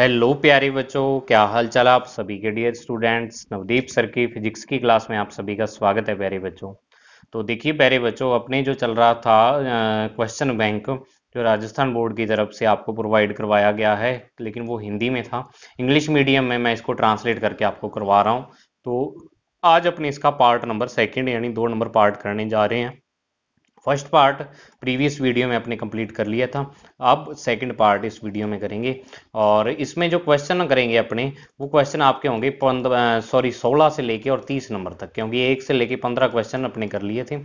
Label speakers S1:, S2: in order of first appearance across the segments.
S1: hello प्यारे बच्चों क्या हाल चाल आप सभी के डियर स्टूडेंट्स नवदीप सर की फिजिक्स की क्लास में आप सभी का स्वागत है प्यारे बच्चों तो देखिए प्यारे बच्चों अपने जो चल रहा था क्वेश्चन बैंक जो राजस्थान बोर्ड की तरफ से आपको प्रोवाइड करवाया गया है लेकिन वो हिंदी में था इंग्लिश मीडियम में मैं इसको ट्रांसलेट करके आपको करवा रहा हूँ तो आज अपने इसका पार्ट नंबर सेकेंड यानी दो नंबर पार्ट करने जा रहे हैं फर्स्ट पार्ट प्रीवियस वीडियो में आपने कंप्लीट कर लिया था अब सेकंड पार्ट इस वीडियो में करेंगे और इसमें जो क्वेश्चन करेंगे अपने वो क्वेश्चन आपके होंगे पंद्रह सॉरी सोलह से लेके और तीस नंबर तक क्योंकि एक से लेके पंद्रह क्वेश्चन अपने कर लिए थे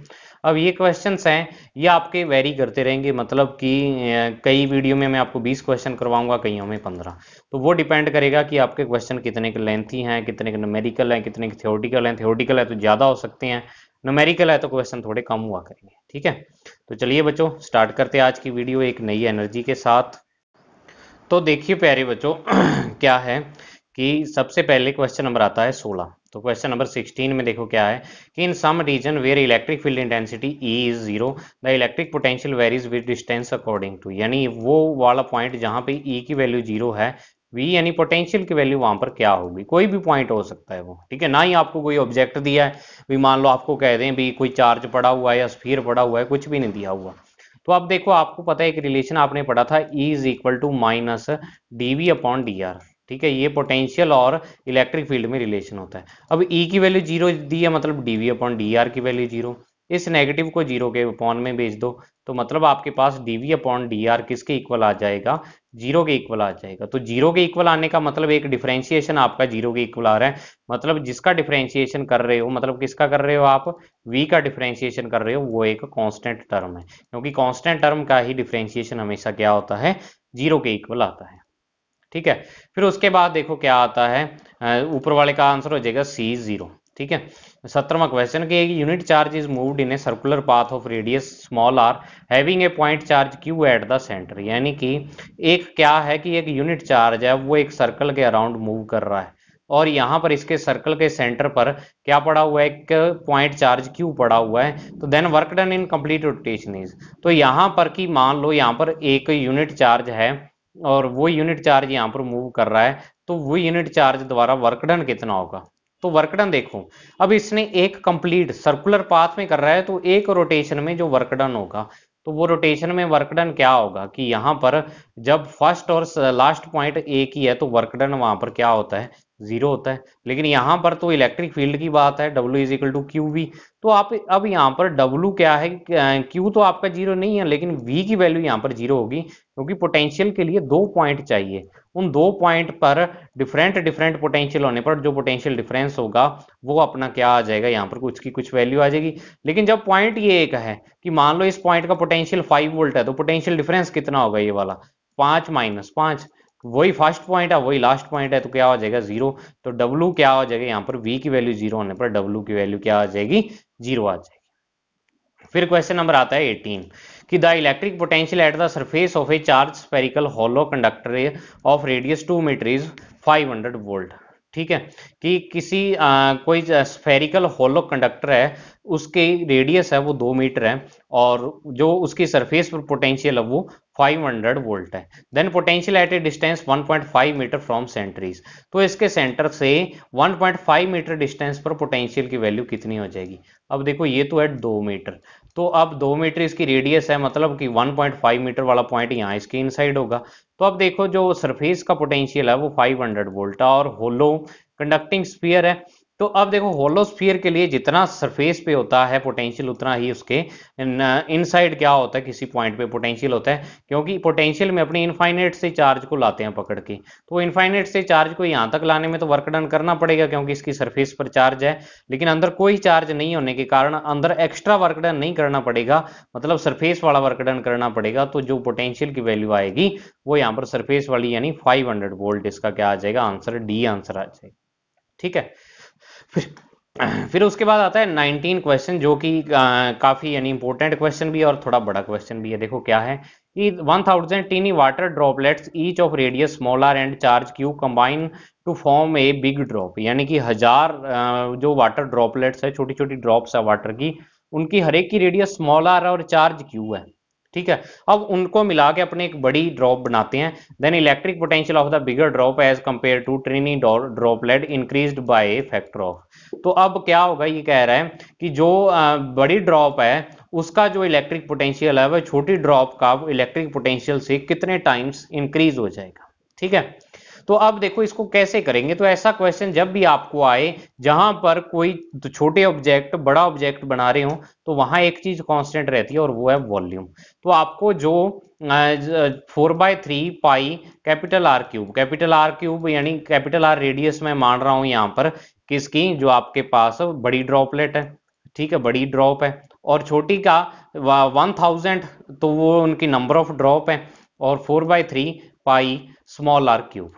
S1: अब ये क्वेश्चन हैं ये आपके वेरी करते रहेंगे मतलब कि कई वीडियो में मैं आपको बीस क्वेश्चन करवाऊंगा कईयों में पंद्रह तो वो डिपेंड करेगा कि आपके क्वेश्चन कितने के लेंथी हैं कितने के नमेरिकल हैं कितने के थियोटिकल हैं थियोटिकल है तो ज़्यादा हो सकते हैं नोमेरिकल है तो क्वेश्चन थोड़े कम हुआ करेंगे ठीक है तो चलिए बच्चों स्टार्ट करते हैं आज की वीडियो एक नई एनर्जी के साथ तो देखिए प्यारे बच्चों क्या है कि सबसे पहले क्वेश्चन नंबर आता है 16 तो क्वेश्चन नंबर 16 में देखो क्या है कि in some region where electric field intensity E is zero the electric potential varies with distance according to यानी वो वाला पॉइंट जहां पे ई e की वैल्यू जीरो है वी यानी पोटेंशियल की वैल्यू वहां पर क्या होगी कोई भी पॉइंट हो सकता है वो ठीक है ना ही आपको कोई ऑब्जेक्ट दिया है भी मान लो आपको कह दें भी कोई चार्ज पड़ा हुआ है या स्फीयर पड़ा हुआ है कुछ भी नहीं दिया हुआ तो आप देखो आपको पता है एक रिलेशन आपने पढ़ा था E is equal to minus D V upon D R ठीक है ये पोटेंशियल और इलेक्ट्रिक फील्ड में रिलेशन होता है अब ई e की वैल्यू जीरो दी है मतलब D V upon D R की वैल्यू जीरो इस नेगेटिव को जीरो के अपॉन में भेज दो तो मतलब आपके पास D V upon D R किसके इक्वल आ जाएगा जीरो के इक्वल आ जाएगा तो जीरो के इक्वल आने का मतलब एक डिफरेंशिएशन आपका जीरो के इक्वल आ रहा है मतलब जिसका डिफरेंशिएशन कर रहे हो मतलब किसका कर रहे हो आप वी का डिफरेंशिएशन कर रहे हो वो एक कांस्टेंट टर्म है क्योंकि कांस्टेंट टर्म का ही डिफरेंशिएशन हमेशा क्या होता है जीरो के इक्वल आता है ठीक है फिर उसके बाद देखो क्या आता है ऊपर वाले का आंसर हो जाएगा सी जीरो ठीक है सत्रहवा क्वेश्चन के unit charge is moved in a circular path of radius small R having a point charge Q at the centre यानी कि एक क्या है कि एक यूनिट चार्ज है वो एक सर्कल के अराउंड मूव कर रहा है और यहाँ पर इसके सर्कल के सेंटर पर क्या पड़ा हुआ है एक पॉइंट चार्ज क्यू पड़ा हुआ है तो then work done in complete rotation is तो यहाँ पर कि मान लो यहाँ पर एक यूनिट चार्ज है और वो यूनिट चार्ज यहाँ पर मूव कर रहा है तो वो यूनिट चार्ज द्वारा वर्क डन कितना होगा तो वर्कडन देखो अब इसने एक कंप्लीट सर्कुलर पाथ में कर रहा है तो एक रोटेशन में जो वर्कडन होगा तो वो रोटेशन में वर्कडन क्या होगा कि यहां पर जब फर्स्ट और लास्ट पॉइंट एक ही है तो वर्कडन वहां पर क्या होता है जीरो होता है लेकिन यहाँ पर तो इलेक्ट्रिक फील्ड की बात है W is equal to Q V तो आप अब यहाँ पर W क्या है Q तो आपका जीरो नहीं है लेकिन V की वैल्यू यहाँ पर जीरो होगी क्योंकि पोटेंशियल के लिए दो पॉइंट चाहिए उन दो पॉइंट पर डिफरेंट डिफरेंट पोटेंशियल होने पर जो पोटेंशियल डिफरेंस होगा वो अपना क्या आ जाएगा यहाँ पर कुछ की कुछ वैल्यू आ जाएगी लेकिन जब पॉइंट ये एक है कि मान लो इस पॉइंट का पोटेंशियल फाइव वोल्ट है तो पोटेंशियल डिफरेंस कितना होगा ये वाला पांच माइनस पांच वही फर्स्ट पॉइंट है वही लास्ट पॉइंट है तो क्या हो जाएगा जीरो तो डब्ल्यू क्या हो जाएगा यहाँ पर वी की वैल्यू जीरो होने पर डब्ल्यू की वैल्यू क्या आ जाएगी जीरो आ जाएगी फिर क्वेश्चन नंबर आता है 18 कि the electric potential at the surface of a charge spherical hollow conductor of radius two metre is 500 volt ठीक है कि किसी आ, कोई स्फेरिकल होलो कंडक्टर है उसके रेडियस है वो दो मीटर है और जो उसकी सरफेस पर पोटेंशियल है वो 500 वोल्ट है then potential at a distance 1.5 metre from centre is तो इसके सेंटर से 1.5 मीटर डिस्टेंस पर पोटेंशियल की वैल्यू कितनी हो जाएगी अब देखो ये तो है दो मीटर तो अब दो मीटर इसकी रेडियस है मतलब कि 1.5 मीटर वाला पॉइंट यहाँ इसके इनसाइड होगा तो अब देखो जो सरफेस का पोटेंशियल है वो 500 वोल्ट है और होलो कंडक्टिंग स्पीयर है तो अब देखो होलोस्फीयर के लिए जितना सरफेस पे होता है पोटेंशियल उतना ही उसके इनसाइड क्या होता है किसी पॉइंट पे पोटेंशियल होता है क्योंकि पोटेंशियल में अपने इनफाइनेट से चार्ज को लाते हैं पकड़ के तो इनफाइनेट से चार्ज को यहाँ तक लाने में तो वर्क डन करना पड़ेगा क्योंकि इसकी सरफेस पर चार्ज है लेकिन अंदर कोई चार्ज नहीं होने के कारण अंदर एक्स्ट्रा वर्क डन नहीं करना पड़ेगा मतलब सरफेस वाला वर्क डन करना पड़ेगा तो जो पोटेंशियल की वैल्यू आएगी वो यहाँ पर सरफेस वाली यानी फाइव वोल्ट इसका क्या आ जाएगा आंसर डी आंसर आ जाएगा ठीक है फिर फिर उसके बाद आता है नाइनटीन क्वेश्चन जो कि काफी यानी इंपॉर्टेंट क्वेश्चन भी है और थोड़ा बड़ा क्वेश्चन भी है देखो क्या है कि 1000 water droplets each of radius small R and charge Q combine to form a big drop यानी कि हजार जो वाटर ड्रॉपलेट्स है छोटी छोटी ड्रॉप्स है वाटर की उनकी हरेक की रेडियस स्मॉलर और चार्ज क्यू है ठीक है अब उनको मिला के अपने एक बड़ी ड्रॉप बनाते हैं then electric potential of the bigger drop as compare to tiny droplet increase by factor of तो अब क्या होगा ये कह रहा है कि जो बड़ी ड्रॉप है उसका जो इलेक्ट्रिक पोटेंशियल है वह छोटी ड्रॉप का इलेक्ट्रिक पोटेंशियल से कितने टाइम्स इंक्रीज हो जाएगा ठीक है तो अब देखो इसको कैसे करेंगे तो ऐसा क्वेश्चन जब भी आपको आए जहां पर कोई तो छोटे ऑब्जेक्ट बड़ा ऑब्जेक्ट बना रहे हो तो वहां एक चीज कांस्टेंट रहती है और वो है वॉल्यूम तो आपको जो four by three pi capital R cube capital R cube यानी कैपिटल आर रेडियस में मान रहा हूं यहाँ पर किसकी जो आपके पास बड़ी ड्रॉपलेट है ठीक है बड़ी ड्रॉप है और छोटी का वन थाउजेंड तो वो उनकी नंबर ऑफ ड्रॉप है और four by three pi small R cube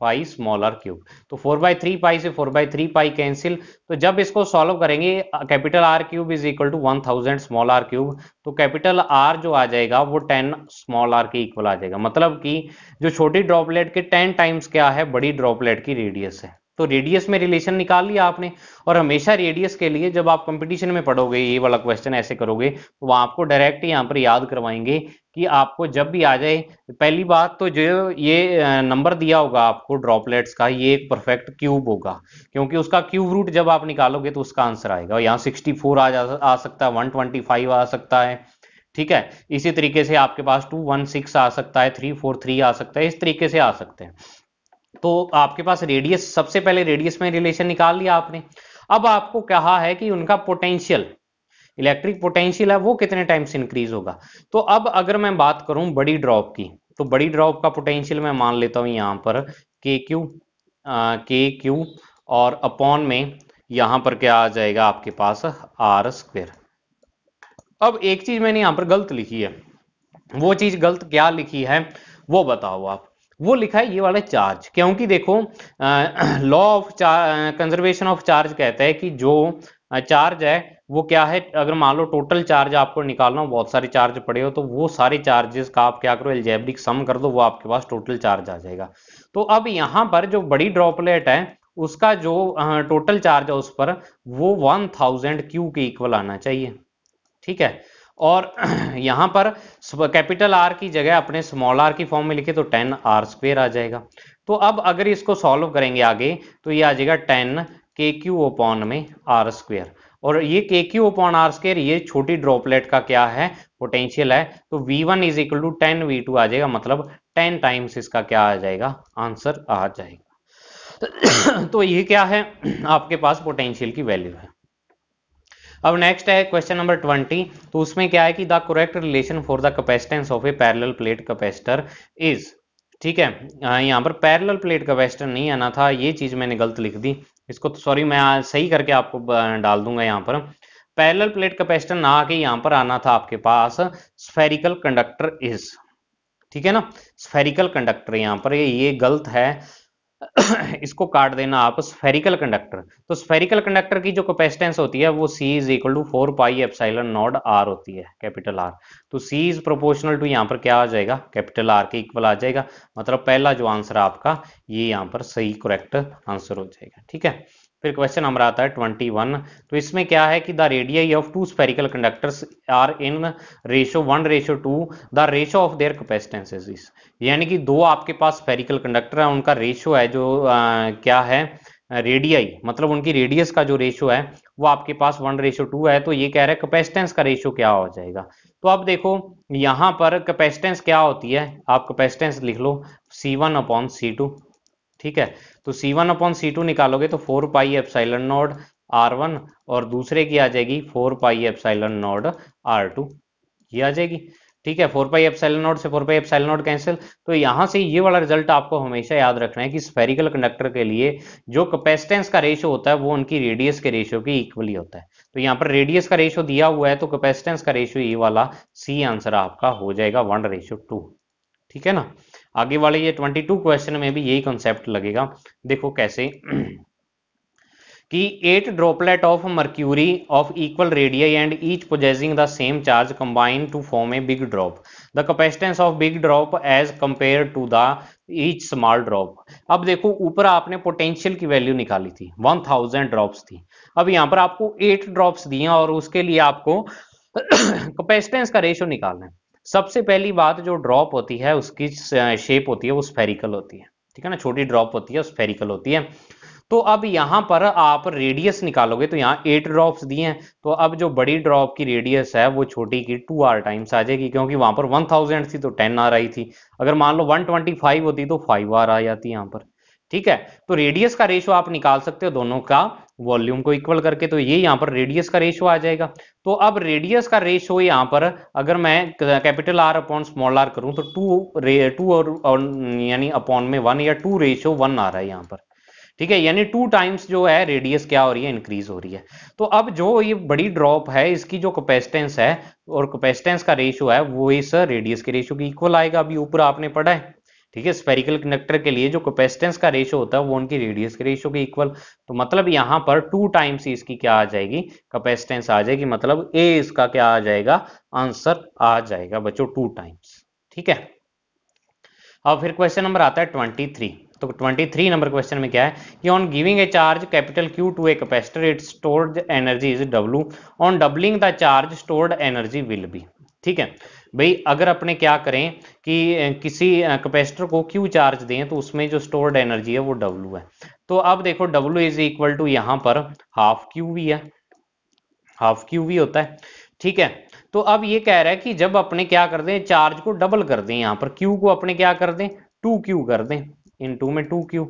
S1: pi small R cube तो फोर बाई थ्री पाई से four by three pi cancel तो जब इसको सॉल्व करेंगे capital R cube is equal to one thousand small R cube तो capital R जो आ जाएगा वो टेन स्मॉल आर के इक्वल आ जाएगा मतलब कि जो छोटी ड्रॉपलेट के टेन टाइम्स क्या है बड़ी ड्रॉपलेट की रेडियस है तो रेडियस में रिलेशन निकाल लिया आपने और हमेशा रेडियस के लिए जब आप कंपटीशन में पढ़ोगे ये वाला क्वेश्चन ऐसे करोगे तो वह आपको डायरेक्ट यहाँ पर याद करवाएंगे कि आपको जब भी आ जाए पहली बात तो जो ये नंबर दिया होगा आपको ड्रॉपलेट्स का ये एक परफेक्ट क्यूब होगा क्योंकि उसका क्यूब रूट जब आप निकालोगे तो उसका आंसर आएगा यहाँ सिक्सटी फोर आ जा आ सकता है वन ट्वेंटी फाइव आ सकता है ठीक है इसी तरीके से आपके पास टू वन सिक्स आ सकता है थ्री फोर थ्री आ सकता है इस तरीके से आ सकते हैं तो आपके पास रेडियस सबसे पहले रेडियस में रिलेशन निकाल लिया आपने अब आपको कहा है कि उनका पोटेंशियल इलेक्ट्रिक पोटेंशियल है वो कितने टाइम से इंक्रीज होगा तो अब अगर मैं बात करूं बड़ी ड्रॉप की तो बड़ी ड्रॉप का पोटेंशियल मैं मान लेता हूं यहां पर के क्यू के क्यू और अपॉन में यहां पर क्या आ जाएगा आपके पास आर स्क्वेयर अब एक चीज मैंने यहां पर गलत लिखी है वो चीज गलत क्या लिखी है वो बताओ आप वो लिखा है ये वाला चार्ज क्योंकि देखो law of conservation of charge कहता है कि जो चार्ज है वो क्या है अगर मान लो टोटल चार्ज आपको निकालना हो बहुत सारे चार्ज पड़े हो तो वो सारे चार्जेस का आप क्या करो एल्जेब्रिक सम कर दो वो आपके पास टोटल चार्ज आ जाएगा तो अब यहाँ पर जो बड़ी ड्रॉपलेट है उसका जो टोटल चार्ज है उस पर वो वन थाउजेंड क्यू के इक्वल आना चाहिए ठीक है और यहाँ पर कैपिटल आर की जगह अपने स्मॉल आर की फॉर्म में लिखे तो टेन आर स्क्वेयर आ जाएगा तो अब अगर इसको सॉल्व करेंगे आगे तो ये आ जाएगा टेन के क्यू ओपॉन में आर स्क्वेयर और ये के क्यू ओपॉन आर स्क्वेयर ये छोटी ड्रॉपलेट का क्या है पोटेंशियल है तो V one is equal to ten V two आ जाएगा मतलब टेन टाइम्स इसका क्या आ जाएगा आंसर आ जाएगा तो ये क्या है आपके पास पोटेंशियल की वैल्यू है अब नेक्स्ट है क्वेश्चन नंबर ट्वेंटी तो उसमें क्या है कि the correct relation for the capacitance of a parallel plate capacitor is ठीक है यहाँ पर पैरेलल प्लेट कैपेसिटर नहीं आना था ये चीज मैंने गलत लिख दी इसको तो सॉरी मैं सही करके आपको डाल दूंगा यहाँ पर पैरेलल प्लेट कैपेसिटर ना आके यहाँ पर आना था आपके पास स्फेरिकल कंडक्टर इज ठीक है ना स्फेरिकल कंडक्टर यहाँ पर ये गलत है इसको काट देना आप स्फेरिकल कंडक्टर तो स्फेरिकल कंडक्टर की जो कैपेसिटेंस होती है वो C is equal to four pi epsilon naught R होती है कैपिटल R तो C इज प्रोपोर्शनल टू यहाँ पर क्या आ जाएगा कैपिटल R के इक्वल आ जाएगा मतलब पहला जो आंसर आपका ये यहाँ पर सही करेक्ट आंसर हो जाएगा ठीक है फिर क्वेश्चन हमारा आता है ट्वेंटी वन तो इसमें क्या है कि the radii of two spherical conductors are in ratio one ratio two the ratio of their capacitances यानी कि दो आपके पास स्पेरिकल कंडक्टर है उनका रेशो है जो आ, क्या है रेडियाई मतलब उनकी रेडियस का जो रेशो है वो आपके पास वन रेशो टू है तो ये कह रहा है कैपेसिटेंस का रेशो क्या हो जाएगा तो आप देखो यहां पर कैपेसिटेंस क्या होती है आप कैपेसिटेंस लिख लो C one upon C two ठीक है तो C one upon C two निकालोगे तो four pi epsilon naught R one और दूसरे की आ जाएगी four pi epsilon naught R two ये आ जाएगी ठीक है फोर पाई एप्साइलन नोड से four pi epsilon naught cancel तो यहां से ये वाला रिजल्ट आपको हमेशा याद रखना है कि स्फेरिकल कंडक्टर के लिए जो कैपेसिटेंस का रेशियो होता है वो उनकी रेडियस के रेशियो के इक्वली होता है तो यहाँ पर रेडियस का रेशियो दिया हुआ है तो कैपेसिटेंस का रेशियो ये वाला सी आंसर आपका हो जाएगा वन रेशो टू ठीक है ना आगे वाले ये 22 क्वेश्चन में भी यही कॉन्सेप्ट लगेगा देखो कैसे कि eight droplet of mercury of equal radii and each possessing the same charge combine to form a big drop the capacitance of big drop as compare to the each small drop अब देखो ऊपर आपने potential की value निकाली थी 1000 drops थी अब यहाँ पर आपको एट ड्रॉप्स दिए और उसके लिए आपको कैपेसिटेंस का रेशियो निकालना है सबसे पहली बात जो ड्रॉप होती है उसकी शेप होती है वो स्फेरिकल होती है ठीक है ना छोटी ड्रॉप होती है स्फेरिकल होती है तो अब यहाँ पर आप रेडियस निकालोगे तो यहाँ एट ड्रॉप्स दिए हैं तो अब जो बड़ी ड्रॉप की रेडियस है वो छोटी की टू आर टाइम्स आ जाएगी क्योंकि वहां पर वन थाउजेंड थी तो टेन आर आई थी अगर मान लो वन ट्वेंटी फाइव होती तो फाइव आर आ जाती यहां पर ठीक है तो रेडियस का रेशो आप निकाल सकते हो दोनों का वॉल्यूम को इक्वल करके तो ये यहाँ पर रेडियस का रेशो आ जाएगा तो अब रेडियस का रेशो यहाँ पर अगर मैं capital R upon small R करूं तो टू रे टू और, और यानी अपॉन में वन या टू रेशो वन आ रहा है यहाँ पर ठीक है यानी टू टाइम्स जो है रेडियस क्या हो रही है इंक्रीज हो रही है तो अब जो ये बड़ी ड्रॉप है इसकी जो कैपेसिटेंस है और कैपेसिटेंस का रेशियो है वो इस रेडियस के रेशियो के इक्वल आएगा अभी ऊपर आपने पढ़ा है ठीक है स्पेरिकल कंडक्टर के लिए जो कैपेसिटेंस का रेशो होता है वो उनकी रेडियस के रेशो के इक्वल तो मतलब यहां पर टू टाइम्स इसकी क्या आ जाएगी कैपेसिटेंस आ जाएगी मतलब ए इसका क्या आ जाएगा आंसर आ जाएगा बच्चों टू टाइम्स ठीक है अब फिर क्वेश्चन नंबर आता है ट्वेंटी थ्री तो 23 नंबर क्वेश्चन में क्या है कि on giving a charge capital Q to a capacitor it stored energy is W on doubling the charge stored energy will be ठीक है भाई अगर अपने क्या करें कि किसी कैपेसिटर को क्यू चार्ज दें तो उसमें जो स्टोर्ड एनर्जी है वो डब्ल्यू है तो अब देखो डब्ल्यू इज इक्वल टू यहाँ पर हाफ क्यू वी है हाफ क्यू वी होता है ठीक है तो अब ये कह रहा है कि जब अपने क्या कर दें चार्ज को डबल कर दें यहाँ पर क्यू को अपने क्या कर दें टू क्यू कर दें इन टू में टू क्यू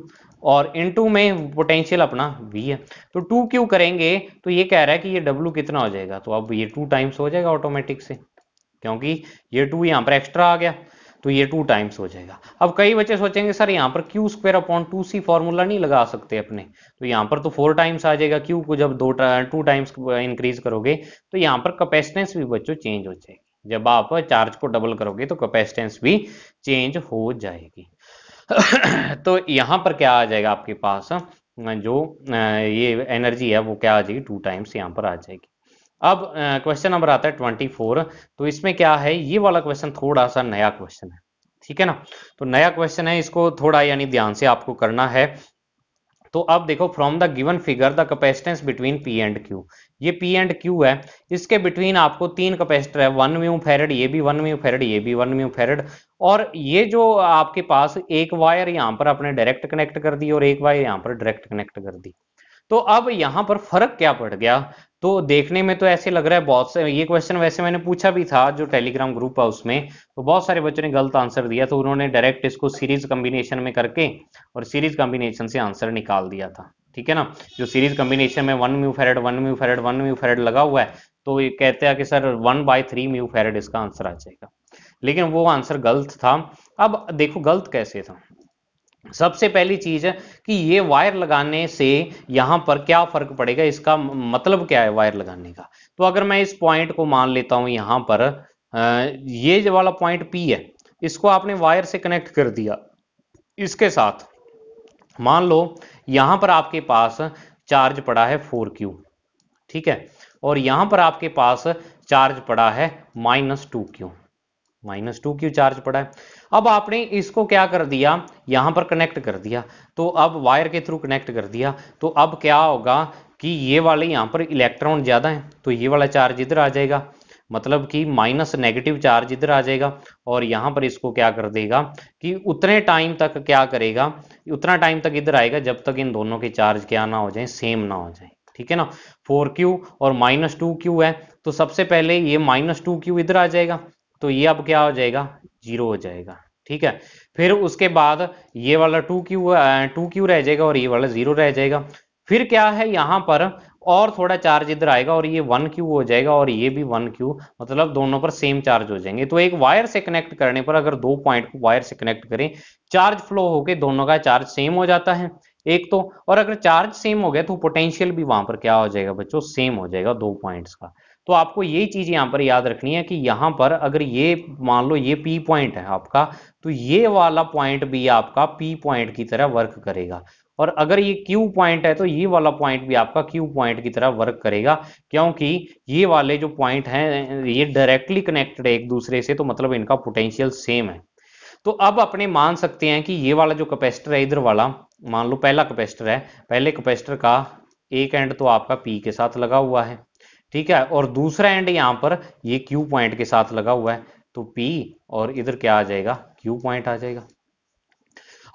S1: और इन टू में पोटेंशियल अपना वी है तो टू क्यू करेंगे तो ये कह रहा है कि ये डब्ल्यू कितना हो जाएगा तो अब ये टू टाइम्स हो जाएगा ऑटोमेटिक से क्योंकि ये टू यहाँ पर एक्स्ट्रा आ गया तो ये टू टाइम्स हो जाएगा अब कई बच्चे सोचेंगे सर यहाँ पर Q square upon two C formula नहीं लगा सकते अपने तो यहाँ पर तो फोर टाइम्स आ जाएगा क्यू को जब दो टू टाइम्स इंक्रीज करोगे तो यहाँ पर कैपेसिटेंस भी बच्चों चेंज हो जाएगी जब आप चार्ज को डबल करोगे तो कैपेसिटेंस भी चेंज हो जाएगी तो यहां पर क्या आ जाएगा आपके पास जो ये एनर्जी है वो क्या आ जाएगी टू टाइम्स यहाँ पर आ जाएगी अब क्वेश्चन नंबर आता है ट्वेंटी फोर तो इसमें क्या है ये वाला क्वेश्चन थोड़ा सा नया क्वेश्चन है ठीक है ना तो नया क्वेश्चन है इसको थोड़ा यानी ध्यान से आपको करना है तो अब देखो from the given figure the capacitance between P and Q ये पी एंड क्यू है इसके बिटवीन आपको तीन कैपेसिटर है वन म्यू फेरेड ये भी वन म्यू फेरेड ये भी वन म्यू फेरड और ये जो आपके पास एक वायर यहाँ पर आपने डायरेक्ट कनेक्ट कर दी और एक वायर यहाँ पर डायरेक्ट कनेक्ट कर दी तो अब यहाँ पर फर्क क्या पड़ गया तो देखने में तो ऐसे लग रहा है बहुत से ये क्वेश्चन वैसे मैंने पूछा भी था जो टेलीग्राम ग्रुप है उसमें तो बहुत सारे बच्चों ने गलत आंसर दिया तो उन्होंने डायरेक्ट इसको सीरीज कॉम्बिनेशन में करके और सीरीज कॉम्बिनेशन से आंसर निकाल दिया था ठीक है ना जो सीरीज कॉम्बिनेशन में one mu farad one mu farad one mu farad लगा हुआ है तो ये कहते हैं कि sir one by three mu farad इसका आंसर आ जाएगा लेकिन वो आंसर गलत था अब देखो गलत कैसे था सबसे पहली चीज कि ये वायर लगाने से यहां पर क्या फर्क पड़ेगा इसका मतलब क्या है वायर लगाने का तो अगर मैं इस पॉइंट को मान लेता हूं यहां पर ये जो वाला पॉइंट पी है इसको आपने वायर से कनेक्ट कर दिया इसके साथ मान लो यहां पर आपके पास चार्ज पड़ा है फोर क्यू ठीक है और यहां पर आपके पास चार्ज पड़ा है minus two Q minus two Q charge पड़ा है अब आपने इसको क्या कर दिया यहां पर कनेक्ट कर दिया तो अब वायर के थ्रू कनेक्ट कर दिया तो अब क्या होगा कि ये वाले यहाँ पर इलेक्ट्रॉन ज़्यादा हैं तो ये वाला चार्ज इधर आ जाएगा मतलब कि माइनस नेगेटिव चार्ज इधर आ जाएगा और यहाँ पर इसको क्या कर देगा कि उतने टाइम तक क्या करेगा उतना टाइम तक इधर आएगा जब तक इन दोनों के चार्ज क्या ना हो जाए सेम ना हो जाए ठीक है ना फोर क्यू और माइनस टू क्यू है तो सबसे पहले ये माइनस टू क्यू इधर आ जाएगा तो ये अब क्या हो जाएगा जीरो हो जाएगा ठीक है फिर उसके बाद ये वाला टू क्यू टू क्यू रह जाएगा और ये वाला जीरो रह जाएगा फिर क्या है यहां पर और थोड़ा चार्ज इधर आएगा और ये वन क्यू हो जाएगा और ये भी वन क्यू मतलब दोनों पर सेम चार्ज हो जाएंगे तो एक वायर से कनेक्ट करने पर अगर दो पॉइंट को वायर से कनेक्ट करें चार्ज फ्लो होके दोनों का चार्ज सेम हो जाता है एक तो और अगर चार्ज सेम हो गया तो पोटेंशियल भी वहां पर क्या हो जाएगा बच्चों सेम हो जाएगा दो पॉइंट्स का तो आपको यही चीज़ यहां पर याद रखनी है कि यहां पर अगर ये मान लो ये पी पॉइंट है आपका तो ये वाला पॉइंट भी आपका पी पॉइंट की तरह वर्क करेगा और अगर ये क्यू पॉइंट है तो ये वाला पॉइंट भी आपका क्यू पॉइंट की तरह वर्क करेगा क्योंकि ये वाले जो पॉइंट है ये डायरेक्टली कनेक्टेड है एक दूसरे से तो मतलब इनका पोटेंशियल सेम है तो अब अपने मान सकते हैं कि ये वाला जो कैपेसिटर है इधर वाला मान लो पहला कैपेसिटर है पहले कैपेसिटर का एक एंड तो आपका पी के साथ लगा हुआ है ठीक है और दूसरा एंड यहाँ पर ये क्यू पॉइंट के साथ लगा हुआ है तो P और इधर क्या आ जाएगा क्यू पॉइंट आ जाएगा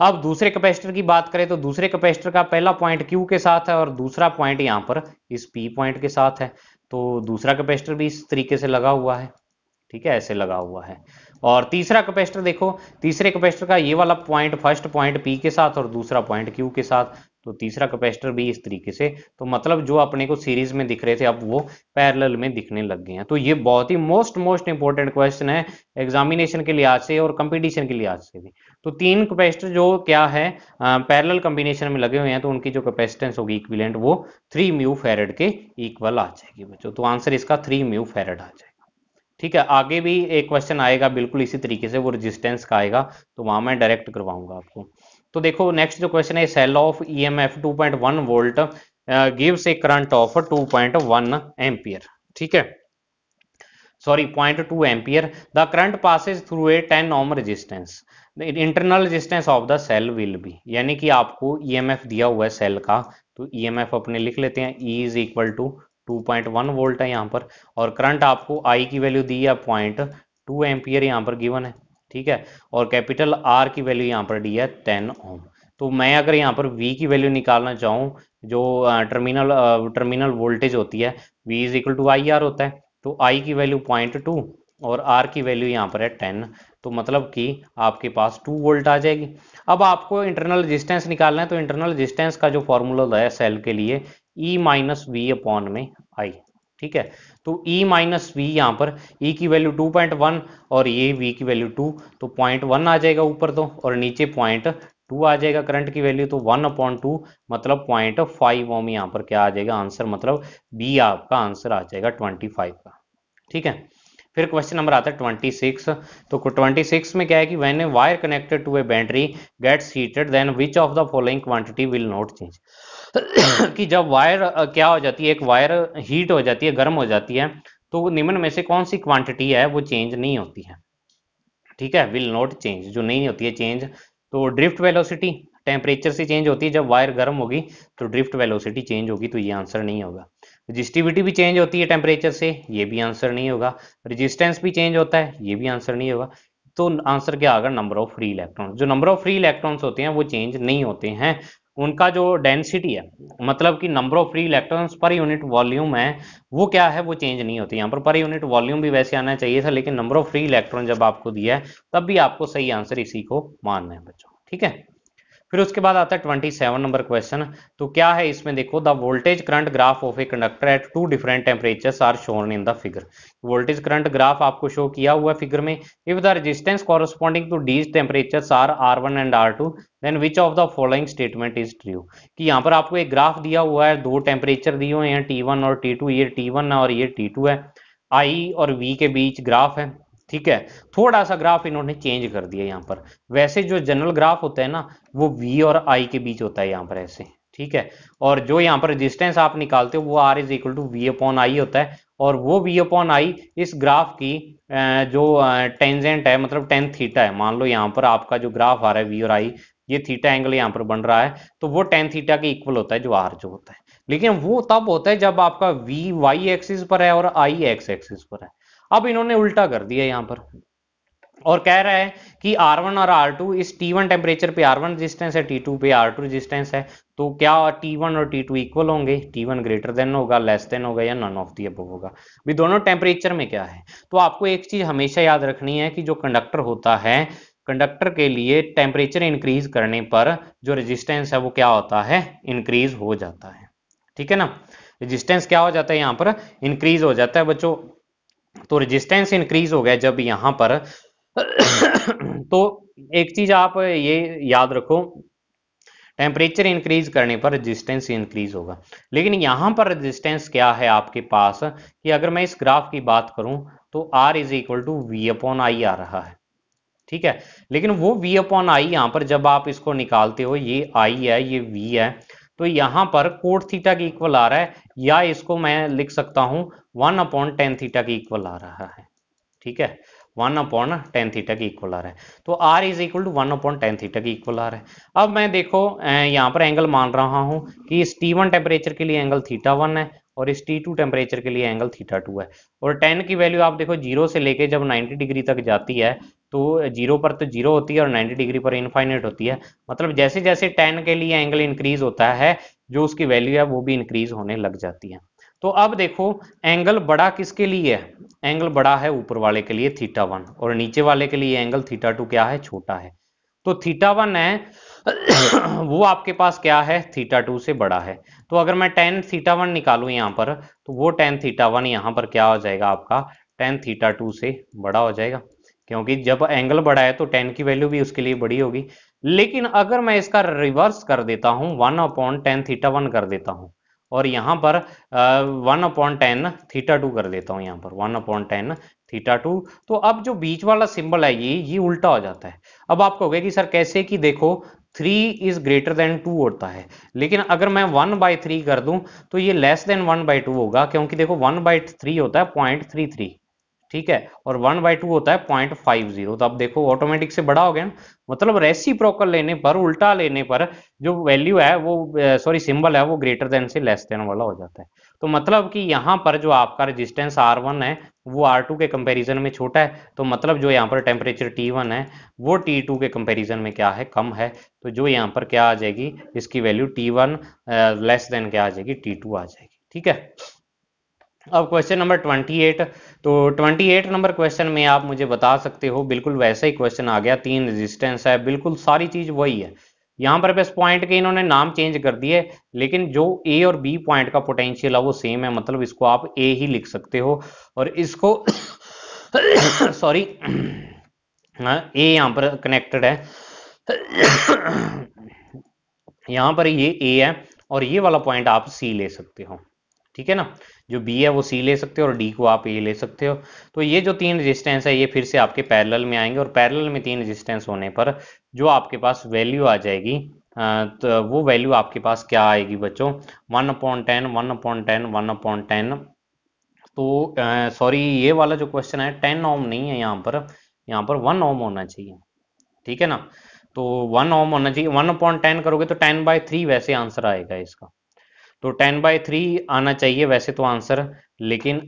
S1: अब दूसरे कैपेसिटर की बात करें तो दूसरे कैपेसिटर का पहला पॉइंट Q के साथ है और दूसरा पॉइंट यहाँ पर इस P पॉइंट के साथ है तो दूसरा कैपेसिटर भी इस तरीके से लगा हुआ है ठीक है ऐसे लगा हुआ है और तीसरा कैपेसिटर देखो तीसरे कैपेसिटर का ये वाला पॉइंट फर्स्ट पॉइंट पी के साथ और दूसरा पॉइंट क्यू के साथ तो तीसरा कैपेसिटर भी इस तरीके से तो मतलब जो अपने को सीरीज में दिख रहे थे अब वो पैरेलल में दिखने लग गए हैं तो ये बहुत ही मोस्ट मोस्ट इंपॉर्टेंट क्वेश्चन है एग्जामिनेशन के लिहाज से और कंपटीशन के लिहाज से भी तो तीन कैपेसिटर जो क्या है पैरेलल कॉम्बिनेशन में लगे हुए हैं तो उनकी जो कैपेसिटेंस होगी इक्विलेंट वो थ्री म्यू फेरेड के इक्वल आ जाएगी बच्चों तो आंसर इसका थ्री म्यू फेरेड आ जाएगा ठीक है आगे भी एक क्वेश्चन आएगा बिल्कुल इसी तरीके से वो रेजिस्टेंस का आएगा तो वहां मैं डायरेक्ट करवाऊंगा आपको तो देखो नेक्स्ट जो क्वेश्चन है cell of E M F two point one volt gives a current of two point one ampere ठीक है sorry point two ampere the current through through a ten ohm resistance internal resistance of the cell will be यानी कि आपको ई M F दिया हुआ है cell का तो ई एम एफ अपने लिख लेते हैं E is equal to two point one volt है यहाँ पर और करंट आपको आई की वैल्यू दी है पॉइंट टू एम्पियर यहाँ पर गिवन है ठीक है और कैपिटल आर की वैल्यू यहाँ पर डी है टेन ओम तो मैं अगर यहाँ पर वी की वैल्यू निकालना चाहूँ जो टर्मिनल टर्मिनल वोल्टेज होती है V is equal to I R होता है तो आई की वैल्यू पॉइंट टू और आर की वैल्यू यहाँ पर है टेन तो मतलब कि आपके पास टू वोल्ट आ जाएगी अब आपको इंटरनल रजिस्टेंस निकालना है तो इंटरनल रजिस्टेंस का जो फॉर्मूला है सेल के लिए ई माइनस वी अपॉन में आई ठीक है तो e माइनस वी यहां पर e की वैल्यू 2.1 और ये v की वैल्यू 2 तो 0.1 आ जाएगा ऊपर तो और नीचे पॉइंट टू आ जाएगा करंट की वैल्यू तो वन अपॉइंट टू मतलब पॉइंट फाइव ओम यहां पर क्या आ जाएगा आंसर मतलब बी आपका आंसर आ जाएगा ट्वेंटी फाइव का ठीक है फिर क्वेश्चन नंबर आता है ट्वेंटी सिक्स तो ट्वेंटी सिक्स में क्या है कि when a wire connected to a battery gets heated then which of the following quantity will not change कि जब वायर क्या हो जाती है एक वायर हीट हो जाती है गर्म हो जाती है तो निम्न में से कौन सी क्वांटिटी है वो चेंज नहीं होती है ठीक है विल नॉट चेंज जो नहीं होती है चेंज तो ड्रिफ्ट वेलोसिटी टेम्परेचर से चेंज होती है जब वायर गर्म होगी तो ड्रिफ्ट वेलोसिटी चेंज होगी तो ये आंसर नहीं होगा रजिस्टिविटी भी चेंज होती है टेम्परेचर से ये भी आंसर नहीं होगा रजिस्टेंस भी चेंज होता है ये भी आंसर नहीं होगा तो आंसर क्या आगे नंबर ऑफ फ्री इलेक्ट्रॉन जो नंबर ऑफ फ्री इलेक्ट्रॉन्स होते हैं वो चेंज नहीं होते हैं उनका जो डेंसिटी है मतलब कि number of free electrons per unit volume है वो क्या है वो चेंज नहीं होती यहाँ पर पर यूनिट वॉल्यूम भी वैसे आना चाहिए था लेकिन नंबर ऑफ फ्री इलेक्ट्रॉन जब आपको दिया है तब भी आपको सही आंसर इसी को मानना है बच्चों ठीक है फिर उसके बाद आता है ट्वेंटी सेवन नंबर क्वेश्चन तो क्या है इसमें देखो the voltage current graph of a conductor at two different temperatures are shown in the figure voltage current graph आपको शो किया हुआ फिगर में if the resistance corresponding to these temperatures are R one and R two then which of the following statement is true कि यहाँ पर आपको एक graph दिया हुआ है दो टेम्परेचर दिए हुए हैं टी वन और टी टू ये टी वन और ये टी टू है आई और वी के बीच ग्राफ है ठीक है थोड़ा सा ग्राफ इन्होंने चेंज कर दिया यहाँ पर वैसे जो जनरल ग्राफ होता है ना वो वी और आई के बीच होता है यहाँ पर ऐसे ठीक है और जो यहाँ पर रेजिस्टेंस आप निकालते हो वो R is equal to V upon I होता है और वो वी अपॉन आई इस ग्राफ की जो टेंजेंट है मतलब टेन थीटा है मान लो यहाँ पर आपका जो ग्राफ आ रहा है वी और आई ये थीटा एंगल यहाँ पर बन रहा है तो वो टेन थीटा के इक्वल होता है जो आर जो होता है लेकिन वो तब होता है जब आपका वी वाई एक्सिस पर है और आई एक्स एक्सिस पर है अब इन्होंने उल्टा कर दिया यहां पर और कह रहा है कि R1 और R2 इस T1 टेम्परेचर पे R1 रेजिस्टेंस है T2 पे R2 रेजिस्टेंस है तो क्या T1 और T2 इक्वल होंगे T1 ग्रेटर देन होगा लेस देन होगा या नन ऑफ दी अब होगा भी दोनों टेम्परेचर में क्या है तो आपको एक चीज हमेशा याद रखनी है कि जो कंडक्टर होता है कंडक्टर के लिए टेम्परेचर इंक्रीज करने पर जो रजिस्टेंस है वो क्या होता है इंक्रीज हो जाता है ठीक है ना रजिस्टेंस क्या हो जाता है यहाँ पर इंक्रीज हो जाता है बच्चों तो रेजिस्टेंस इंक्रीज हो गया जब यहां पर तो एक चीज आप ये याद रखो टेम्परेचर इंक्रीज करने पर रेजिस्टेंस इंक्रीज होगा लेकिन यहां पर रेजिस्टेंस क्या है आपके पास कि अगर मैं इस ग्राफ की बात करूं तो R is equal to V upon I आ रहा है ठीक है लेकिन वो वी अपॉन आई यहां पर जब आप इसको निकालते हो ये I है ये V है तो यहां पर कोट थीटा की इक्वल आ रहा है या इसको मैं लिख सकता हूं वन अपॉन टेन थीटा की इक्वल आ रहा है ठीक है वन अपॉन टेन थीटा की इक्वल आ रहा है तो R is equal to one upon tan theta की इक्वल आ रहा है अब मैं देखो यहाँ पर एंगल मान रहा हूँ कि इस टी वन टेम्परेचर के लिए एंगल थीटा वन है और इस टी टू टेम्परेचर के लिए एंगल थीटा टू है और टेन की वैल्यू आप देखो जीरो से लेके जब नाइनटी डिग्री तक जाती है तो जीरो पर तो जीरो होती है और 90 डिग्री पर इनफाइनाइट होती है मतलब जैसे जैसे टेन के लिए एंगल इंक्रीज होता है जो उसकी वैल्यू है वो भी इंक्रीज होने लग जाती है तो अब देखो एंगल बड़ा किसके लिए है एंगल बड़ा है ऊपर वाले के लिए थीटा वन और नीचे वाले के लिए एंगल थीटा टू क्या है छोटा है तो थीटा वन है वो आपके पास क्या है थीटा टू से बड़ा है तो अगर मैं टेन थीटा वन निकालू यहाँ पर तो वो टेन थीटा वन यहाँ पर क्या हो जाएगा आपका टेन थीटा टू से बड़ा हो जाएगा क्योंकि जब एंगल बड़ा है तो टेन की वैल्यू भी उसके लिए बड़ी होगी लेकिन अगर मैं इसका रिवर्स कर देता हूँ one upon tan theta one कर देता हूं और यहाँ पर one upon tan theta two कर देता हूँ यहाँ पर one upon tan theta two तो अब जो बीच वाला सिंबल है ये ये उल्टा हो जाता है अब आप कहोगे कि सर कैसे कि देखो three is greater than two होता है लेकिन अगर मैं वन बाई थ्री कर दूं तो ये less than one by two होगा क्योंकि देखो वन बाई थ्री होता है पॉइंट थ्री थ्री ठीक है और वन बाई टू होता है पॉइंट फाइव जीरो तो आप देखो ऑटोमेटिक से बड़ा हो गया ना मतलब रेसी प्रोकर लेने पर उल्टा लेने पर जो वैल्यू है वो सॉरी सिंबल है वो ग्रेटर देन से लेस देन वाला हो जाता है तो मतलब कि यहाँ पर जो आपका रेजिस्टेंस आर वन है वो आर टू के कंपेरिजन में छोटा है तो मतलब जो यहाँ पर टेम्परेचर टी वन है वो टी टू के कंपेरिजन में क्या है कम है तो जो यहाँ पर क्या आ जाएगी इसकी value T one less than क्या आ जाएगी टी टू आ जाएगी ठीक है अब क्वेश्चन नंबर 28 तो 28 नंबर क्वेश्चन में आप मुझे बता सकते हो बिल्कुल वैसा ही क्वेश्चन आ गया तीन रेजिस्टेंस है बिल्कुल सारी चीज वही है यहां पर बस पॉइंट के इन्होंने नाम चेंज कर दिए लेकिन जो ए और बी पॉइंट का पोटेंशियल है वो सेम है मतलब इसको आप ए ही लिख सकते हो और इसको सॉरी ए हाँ, यहाँ पर कनेक्टेड है यहाँ पर ये ए है और ये वाला पॉइंट आप सी ले सकते हो ठीक है ना जो बी है वो सी ले सकते हो और डी को आप ए ले सकते हो तो ये जो तीन रजिस्टेंस है ये फिर से आपके पैरल में आएंगे और पैरल में तीन रजिस्टेंस होने पर जो आपके पास वैल्यू आ जाएगी तो वो वैल्यू आपके पास क्या आएगी बच्चों one upon tan one upon tan one upon tan तो सॉरी ये वाला जो क्वेश्चन है टेन ओम नहीं है यहाँ पर यहाँ पर वन ओम होना चाहिए ठीक है ना तो वन ओम होना चाहिए वन अपॉइंट टेन करोगे तो टेन बाय थ्री वैसे आंसर आएगा इसका तो टेन बाय थ्री आना चाहिए वैसे तो आंसर लेकिन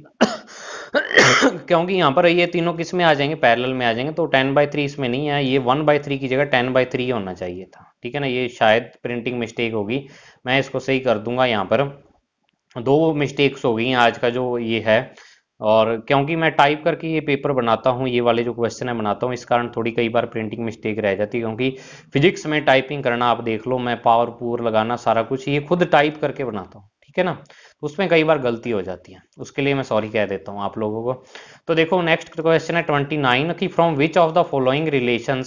S1: क्योंकि यहाँ पर ये तीनों किस में आ जाएंगे पैरेलल में आ जाएंगे तो टेन बाय थ्री इसमें नहीं है ये वन बाय थ्री की जगह टेन बाय थ्री होना चाहिए था ठीक है ना ये शायद प्रिंटिंग मिस्टेक होगी मैं इसको सही कर दूंगा यहाँ पर दो मिस्टेक्स हो गई आज का जो ये है और क्योंकि मैं टाइप करके ये पेपर बनाता हूँ ये वाले जो क्वेश्चन है बनाता हूँ इस कारण थोड़ी कई बार प्रिंटिंग मिस्टेक रह जाती है क्योंकि फिजिक्स में टाइपिंग करना आप देख लो मैं पावर पूर लगाना सारा कुछ ये खुद टाइप करके बनाता हूँ ठीक है ना तो उसमें कई बार गलती हो जाती है उसके लिए मैं सॉरी कह देता हूँ आप लोगों को तो देखो नेक्स्ट क्वेश्चन है ट्वेंटी नाइन की from which of the following relation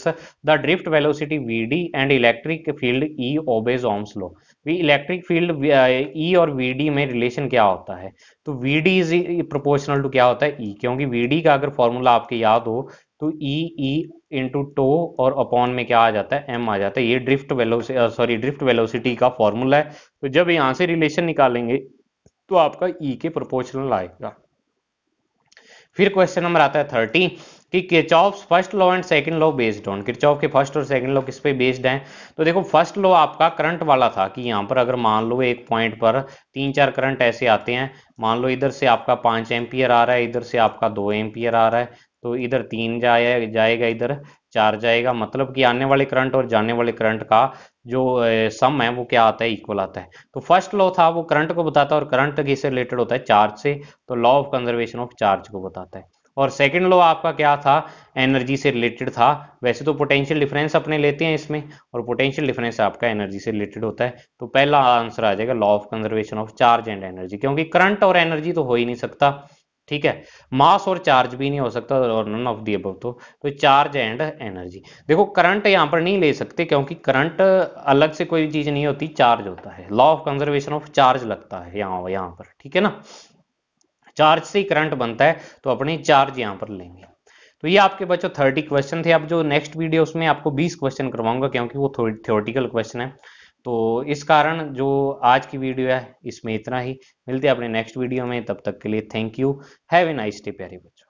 S1: the drift velocity V D and electric field E obeys Ohm's law V electric field E और वीडी में रिलेशन क्या होता है तो वीडी इज प्रोपोर्शनल टू क्या होता है ई e, क्योंकि डी का अगर फॉर्मूला आपके याद हो तो ई ई इंटू टो और अपॉन में क्या आ जाता है एम आ जाता है ये drift velocity sorry drift velocity का फॉर्मूला है तो जब यहाँ से रिलेशन निकालेंगे तो आपका ई e के प्रोपोर्शनल आएगा फिर क्वेश्चन नंबर आता है थर्टी कि Kirchhoff first law and second law based on Kirchhoff के फर्स्ट और सेकंड लॉ किस पे बेस्ड हैं तो देखो फर्स्ट लॉ आपका करंट वाला था कि यहाँ पर अगर मान लो एक पॉइंट पर तीन चार करंट ऐसे आते हैं मान लो इधर से आपका पांच एम्पियर आ रहा है इधर से आपका दो एम्पियर आ रहा है तो इधर तीन जाए जाएगा इधर चार जाएगा मतलब कि आने वाले करंट और जाने वाले करंट का जो सम है वो क्या आता है इक्वल आता है तो फर्स्ट लॉ था वो करंट को बताता है और करंट किससे रिलेटेड होता है चार्ज से तो law of conservation of charge को बताता है और सेकेंड लॉ आपका क्या था एनर्जी से रिलेटेड था वैसे तो पोटेंशियल डिफरेंस अपने लेते हैं इसमें और पोटेंशियल डिफरेंस आपका एनर्जी से रिलेटेड होता है तो पहला आंसर आ जाएगा law of conservation of charge and energy क्योंकि करंट और एनर्जी तो हो ही नहीं सकता ठीक है मास और चार्ज भी नहीं हो सकता और नन ऑफ दी अबव तो तो चार्ज एंड एनर्जी देखो करंट यहाँ पर नहीं ले सकते क्योंकि करंट अलग से कोई चीज नहीं होती चार्ज होता है law of conservation of charge लगता है यहां यहाँ पर ठीक है ना चार्ज से ही करंट बनता है तो अपने चार्ज यहाँ पर लेंगे तो ये आपके बच्चों थर्टी क्वेश्चन थे अब जो नेक्स्ट वीडियो उसमें आपको बीस क्वेश्चन करवाऊंगा क्योंकि वो थोड़ी थियोरटिकल क्वेश्चन है तो इस कारण जो आज की वीडियो है इसमें इतना ही मिलते हैं अपने नेक्स्ट वीडियो में तब तक के लिए thank you have a nice day प्यारे बच्चों